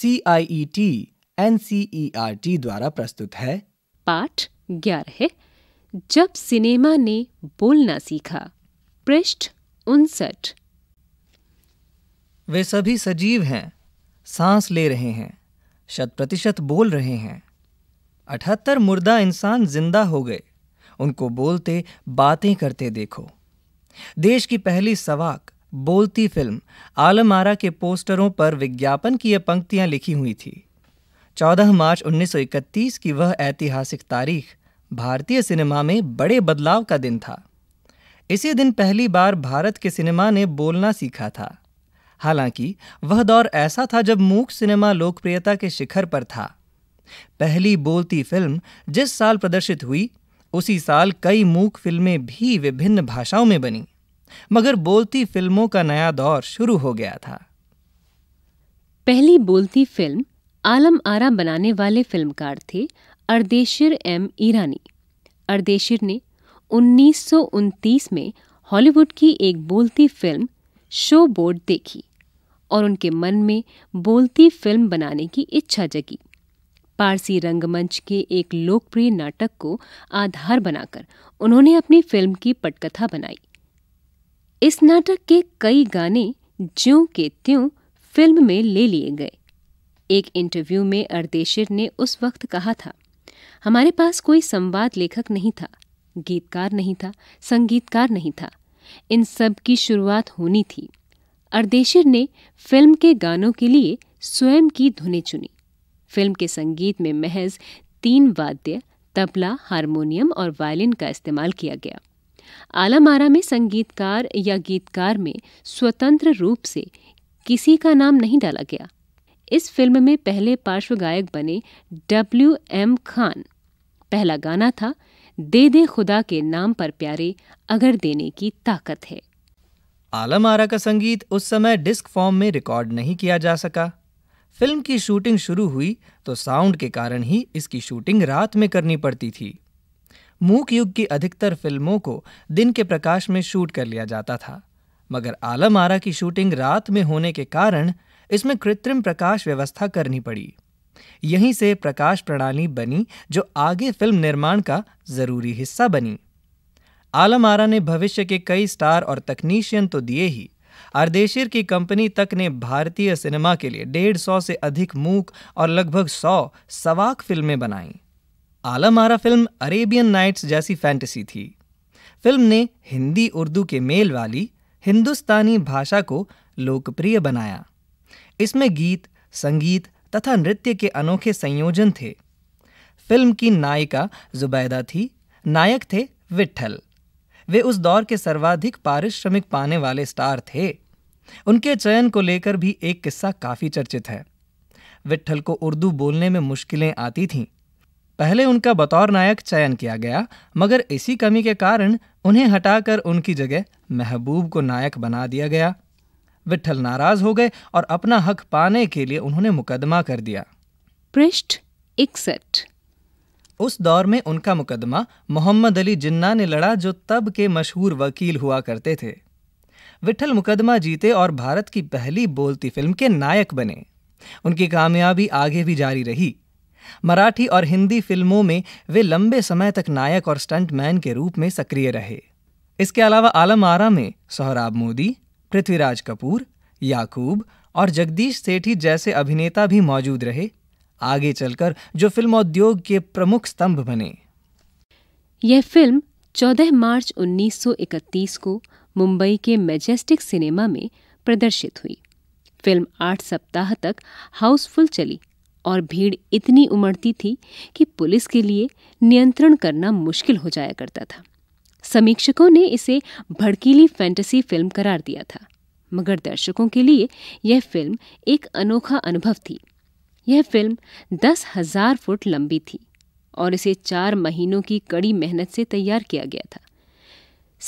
T N R T द्वारा प्रस्तुत है पाठ ग्यारह जब सिनेमा ने बोलना सीखा पृष्ठ उनसठ वे सभी सजीव हैं सांस ले रहे हैं शत प्रतिशत बोल रहे हैं अठहत्तर मुर्दा इंसान जिंदा हो गए उनको बोलते बातें करते देखो देश की पहली सवाक बोलती फिल्म आलमारा के पोस्टरों पर विज्ञापन की ये पंक्तियां लिखी हुई थी 14 मार्च 1931 की वह ऐतिहासिक तारीख भारतीय सिनेमा में बड़े बदलाव का दिन था इसी दिन पहली बार भारत के सिनेमा ने बोलना सीखा था हालांकि वह दौर ऐसा था जब मूक सिनेमा लोकप्रियता के शिखर पर था पहली बोलती फिल्म जिस साल प्रदर्शित हुई उसी साल कई मूक फिल्में भी विभिन्न भाषाओं में बनी मगर बोलती फिल्मों का नया दौर शुरू हो गया था पहली बोलती फिल्म आलम आरा बनाने वाले फिल्मकार थे अर्देशिर एम ईरानी अर्देशिर ने उन्नीस में हॉलीवुड की एक बोलती फिल्म शो बोर्ड देखी और उनके मन में बोलती फिल्म बनाने की इच्छा जगी पारसी रंगमंच के एक लोकप्रिय नाटक को आधार बनाकर उन्होंने अपनी फिल्म की पटकथा बनाई इस नाटक के कई गाने ज्यों के त्यों फिल्म में ले लिए गए एक इंटरव्यू में अर्देशिर ने उस वक्त कहा था हमारे पास कोई संवाद लेखक नहीं था गीतकार नहीं था संगीतकार नहीं था इन सब की शुरुआत होनी थी अर्देशिर ने फिल्म के गानों के लिए स्वयं की धुनें चुनी फिल्म के संगीत में महज तीन वाद्य तबला हारमोनियम और वायलिन का इस्तेमाल किया गया आलामारा में संगीतकार या गीतकार में स्वतंत्र रूप से किसी का नाम नहीं डाला गया इस फिल्म में पहले पार्श्व गायक बने डब्ल्यू एम खान पहला गाना था दे दे खुदा के नाम पर प्यारे अगर देने की ताकत है आलम आरा का संगीत उस समय डिस्क फॉर्म में रिकॉर्ड नहीं किया जा सका फिल्म की शूटिंग शुरू हुई तो साउंड के कारण ही इसकी शूटिंग रात में करनी पड़ती थी मूक युग की अधिकतर फिल्मों को दिन के प्रकाश में शूट कर लिया जाता था मगर आलम आरा की शूटिंग रात में होने के कारण इसमें कृत्रिम प्रकाश व्यवस्था करनी पड़ी यहीं से प्रकाश प्रणाली बनी जो आगे फिल्म निर्माण का ज़रूरी हिस्सा बनी आलम आरा ने भविष्य के कई स्टार और तकनीशियन तो दिए ही अर्देशिर की कंपनी तक ने भारतीय सिनेमा के लिए डेढ़ सौ से अधिक मूक और लगभग सौ सवाक फिल्में बनाईं आलमारा फिल्म अरेबियन नाइट्स जैसी फैंटेसी थी फिल्म ने हिंदी उर्दू के मेल वाली हिंदुस्तानी भाषा को लोकप्रिय बनाया इसमें गीत संगीत तथा नृत्य के अनोखे संयोजन थे फिल्म की नायिका जुबैदा थी नायक थे विट्ठल वे उस दौर के सर्वाधिक पारिश्रमिक पाने वाले स्टार थे उनके चयन को लेकर भी एक किस्सा काफ़ी चर्चित है विट्ठल को उर्दू बोलने में मुश्किलें आती थीं पहले उनका बतौर नायक चयन किया गया मगर इसी कमी के कारण उन्हें हटाकर उनकी जगह महबूब को नायक बना दिया गया विठल नाराज हो गए और अपना हक पाने के लिए उन्होंने मुकदमा कर दिया पृष्ठ इकसठ उस दौर में उनका मुकदमा मोहम्मद अली जिन्ना ने लड़ा जो तब के मशहूर वकील हुआ करते थे विठल मुकदमा जीते और भारत की पहली बोलती फिल्म के नायक बने उनकी कामयाबी आगे भी जारी रही मराठी और हिंदी फिल्मों में वे लंबे समय तक नायक और स्टंटमैन के रूप में सक्रिय रहे इसके अलावा आलम आरा में सोहराब मोदी पृथ्वीराज कपूर याकूब और जगदीश सेठी जैसे अभिनेता भी मौजूद रहे आगे चलकर जो फिल्म उद्योग के प्रमुख स्तंभ बने यह फिल्म 14 मार्च 1931 को मुंबई के मैजेस्टिक सिनेमा में प्रदर्शित हुई फिल्म आठ सप्ताह तक हाउसफुल चली और भीड़ इतनी उमड़ती थी कि पुलिस के लिए नियंत्रण करना मुश्किल हो जाया करता था समीक्षकों ने इसे भड़कीली फैंटेसी फिल्म करार दिया था मगर दर्शकों के लिए यह फिल्म एक अनोखा अनुभव थी यह फिल्म दस हजार फुट लंबी थी और इसे चार महीनों की कड़ी मेहनत से तैयार किया गया था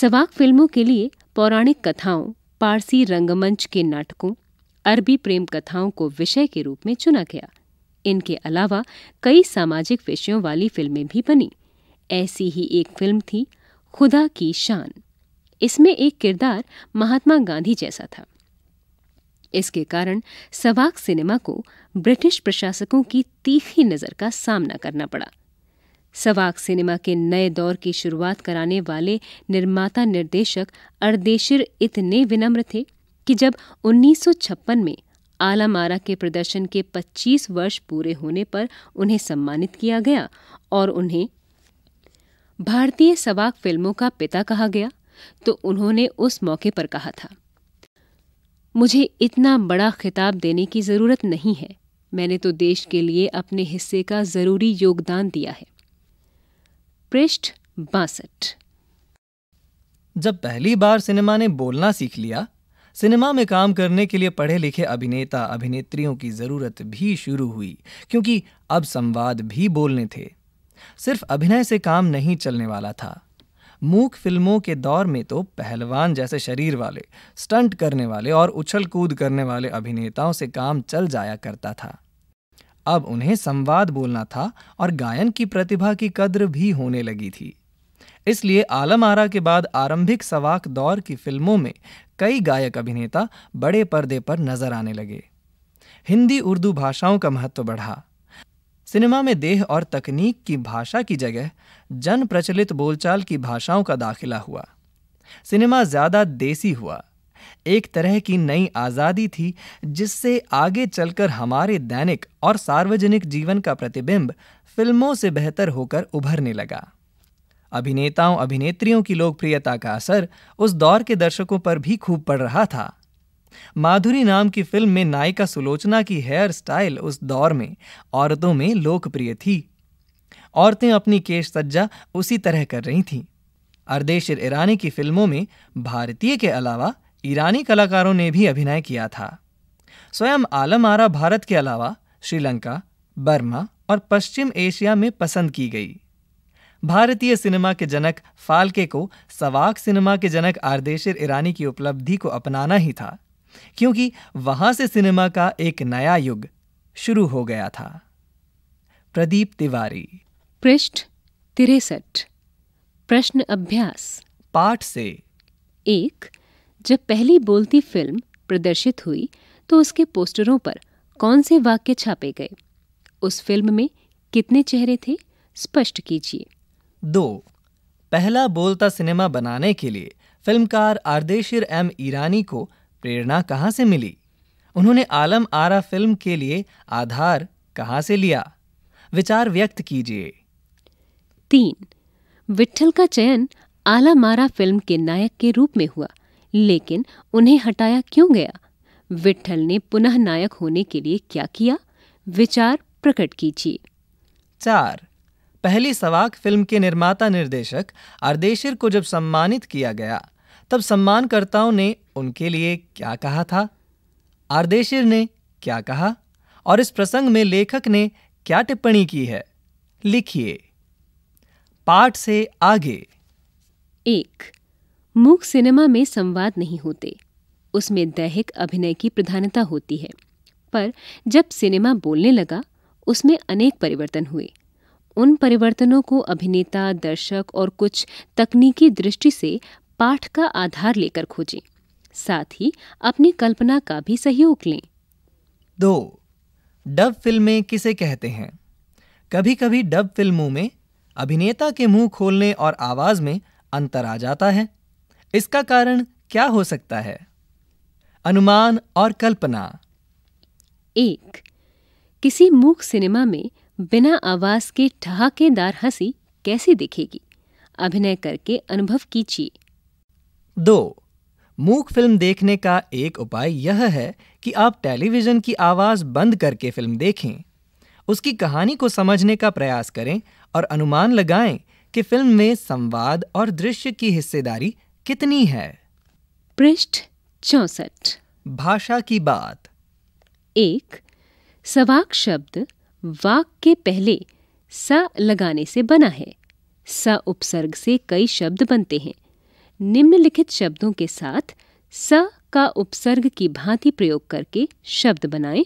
सवाक फिल्मों के लिए पौराणिक कथाओं पारसी रंगमंच के नाटकों अरबी प्रेम कथाओं को विषय के रूप में चुना गया इनके अलावा कई सामाजिक विषयों वाली फिल्में भी बनी ऐसी ही एक फिल्म थी खुदा की शान इसमें एक किरदार महात्मा गांधी जैसा था इसके कारण सवाक सिनेमा को ब्रिटिश प्रशासकों की तीखी नज़र का सामना करना पड़ा सवाक सिनेमा के नए दौर की शुरुआत कराने वाले निर्माता निर्देशक अर्देशिर इतने विनम्र थे कि जब 1956 में आलामारा के प्रदर्शन के 25 वर्ष पूरे होने पर उन्हें सम्मानित किया गया और उन्हें भारतीय सवाक फिल्मों का पिता कहा गया तो उन्होंने उस मौके पर कहा था मुझे इतना बड़ा खिताब देने की ज़रूरत नहीं है मैंने तो देश के लिए अपने हिस्से का ज़रूरी योगदान दिया है पृष्ठ बासठ जब पहली बार सिनेमा ने बोलना सीख लिया सिनेमा में काम करने के लिए पढ़े लिखे अभिनेता अभिनेत्रियों की ज़रूरत भी शुरू हुई क्योंकि अब संवाद भी बोलने थे सिर्फ अभिनय से काम नहीं चलने वाला था मूक फिल्मों के दौर में तो पहलवान जैसे शरीर वाले स्टंट करने वाले और उछल कूद करने वाले अभिनेताओं से काम चल जाया करता था अब उन्हें संवाद बोलना था और गायन की प्रतिभा की कद्र भी होने लगी थी इसलिए आलम आरा के बाद आरंभिक सवाक दौर की फिल्मों में कई गायक अभिनेता बड़े पर्दे पर नजर आने लगे हिंदी उर्दू भाषाओं का महत्व बढ़ा सिनेमा में देह और तकनीक की भाषा की जगह जन प्रचलित बोलचाल की भाषाओं का दाखिला हुआ सिनेमा ज़्यादा देसी हुआ एक तरह की नई आज़ादी थी जिससे आगे चलकर हमारे दैनिक और सार्वजनिक जीवन का प्रतिबिंब फिल्मों से बेहतर होकर उभरने लगा अभिनेताओं अभिनेत्रियों की लोकप्रियता का असर उस दौर के दर्शकों पर भी खूब पड़ रहा था माधुरी नाम की फिल्म में नायिका सुलोचना की हेयर स्टाइल उस दौर में औरतों में लोकप्रिय थी औरतें अपनी केश सज्जा उसी तरह कर रही थीं अर्देशिर ईरानी की फिल्मों में भारतीय के अलावा ईरानी कलाकारों ने भी अभिनय किया था स्वयं आलम आरा भारत के अलावा श्रीलंका बर्मा और पश्चिम एशिया में पसंद की गई भारतीय सिनेमा के जनक फाल्के को सवाक सिनेमा के जनक आर्देशिर ईरानी की उपलब्धि को अपनाना ही था क्योंकि वहां से सिनेमा का एक नया युग शुरू हो गया था प्रदीप तिवारी पृष्ठ तिरसठ प्रश्न अभ्यास पाठ से एक जब पहली बोलती फिल्म प्रदर्शित हुई तो उसके पोस्टरों पर कौन से वाक्य छापे गए उस फिल्म में कितने चेहरे थे स्पष्ट कीजिए दो पहला बोलता सिनेमा बनाने के लिए फिल्मकार आर्देशिर एम ईरानी को प्रेरणा कहाँ से मिली उन्होंने आलम आरा फिल्म के लिए आधार कहाँ से लिया विचार व्यक्त कीजिए तीन विठल का चयन आला मारा फिल्म के नायक के रूप में हुआ लेकिन उन्हें हटाया क्यों गया विठल ने पुनः नायक होने के लिए क्या किया विचार प्रकट कीजिए चार पहली सवाक फिल्म के निर्माता निर्देशक आर्देशिर को जब सम्मानित किया गया तब सम्मानकर्ताओं ने उनके लिए क्या कहा था आर्देशिर ने क्या कहा और इस प्रसंग में लेखक ने क्या टिप्पणी की है लिखिए पाठ से आगे एक मूक सिनेमा में संवाद नहीं होते उसमें दैहिक अभिनय की प्रधानता होती है पर जब सिनेमा बोलने लगा उसमें अनेक परिवर्तन हुए उन परिवर्तनों को अभिनेता दर्शक और कुछ तकनीकी दृष्टि से पाठ का आधार लेकर खोजें साथ ही अपनी कल्पना का भी सहयोग लें दो डब फिल्में किसे कहते हैं कभी कभी डब फिल्मों में अभिनेता के मुंह खोलने और आवाज में अंतर आ जाता है इसका कारण क्या हो सकता है अनुमान और कल्पना एक किसी मूक सिनेमा में बिना आवाज के ठहाकेदार हंसी कैसी दिखेगी अभिनय करके अनुभव कीजिए दो मूक फिल्म देखने का एक उपाय यह है कि आप टेलीविज़न की आवाज़ बंद करके फिल्म देखें उसकी कहानी को समझने का प्रयास करें और अनुमान लगाएं कि फिल्म में संवाद और दृश्य की हिस्सेदारी कितनी है पृष्ठ चौसठ भाषा की बात एक सवाक शब्द वाक के पहले स लगाने से बना है स उपसर्ग से कई शब्द बनते हैं निम्नलिखित शब्दों के साथ स का उपसर्ग की भांति प्रयोग करके शब्द बनाएं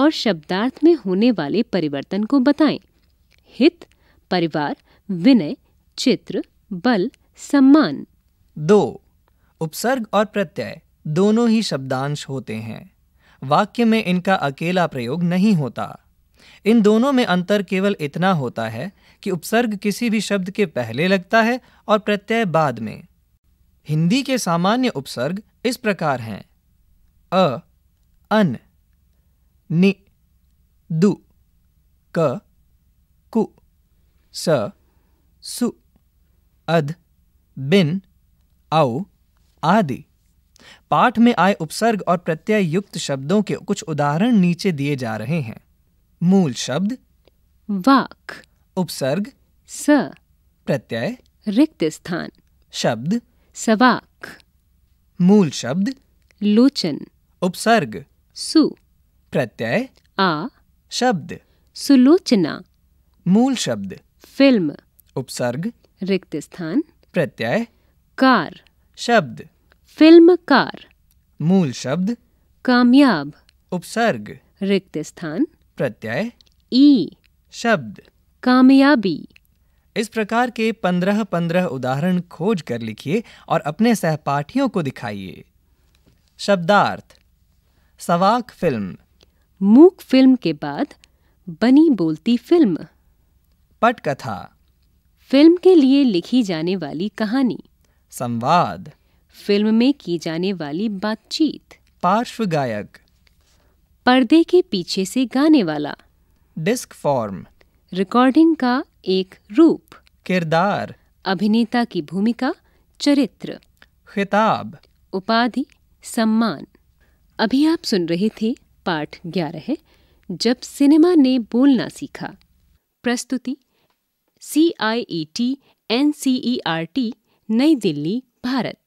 और शब्दार्थ में होने वाले परिवर्तन को बताएं। हित परिवार विनय चित्र बल सम्मान दो उपसर्ग और प्रत्यय दोनों ही शब्दांश होते हैं वाक्य में इनका अकेला प्रयोग नहीं होता इन दोनों में अंतर केवल इतना होता है कि उपसर्ग किसी भी शब्द के पहले लगता है और प्रत्यय बाद में हिंदी के सामान्य उपसर्ग इस प्रकार हैं अ अन नि दु क कु स सु अध बिन औ आदि पाठ में आए उपसर्ग और प्रत्यय युक्त शब्दों के कुछ उदाहरण नीचे दिए जा रहे हैं मूल शब्द वाक उपसर्ग स प्रत्यय रिक्त स्थान शब्द सवाक मूल शब्द लोचन उपसर्ग सु प्रत्यय आ शब्द सुलोचना मूल शब्द फिल्म उपसर्ग रिक्त स्थान प्रत्यय कार शब्द फिल्म कार मूल शब्द कामयाब उपसर्ग रिक्त स्थान प्रत्यय ई शब्द कामयाबी इस प्रकार के पंद्रह पंद्रह उदाहरण खोज कर लिखिए और अपने सहपाठियों को दिखाइए शब्दार्थ सवाक फिल्म मूक फिल्म के बाद बनी बोलती फिल्म पटकथा फिल्म के लिए लिखी जाने वाली कहानी संवाद फिल्म में की जाने वाली बातचीत पार्श्व गायक पर्दे के पीछे से गाने वाला डिस्क फॉर्म रिकॉर्डिंग का एक रूप किरदार अभिनेता की भूमिका चरित्र खिताब उपाधि सम्मान अभी आप सुन रहे थे पाठ ग्यारह जब सिनेमा ने बोलना सीखा प्रस्तुति C I E T N C E R T नई दिल्ली भारत